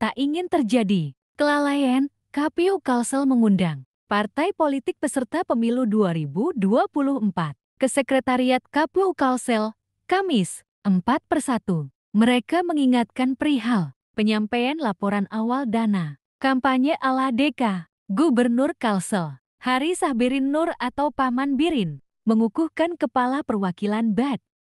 tak ingin terjadi. Kelalaian, KPU Kalsel mengundang partai politik peserta pemilu 2024 ke Sekretariat KPU Kalsel, Kamis, 4 persatu. Mereka mengingatkan perihal penyampaian laporan awal dana, kampanye ala Deka, Gubernur Kalsel, Hari Sahbirin Nur atau Paman Birin, mengukuhkan Kepala Perwakilan BAT,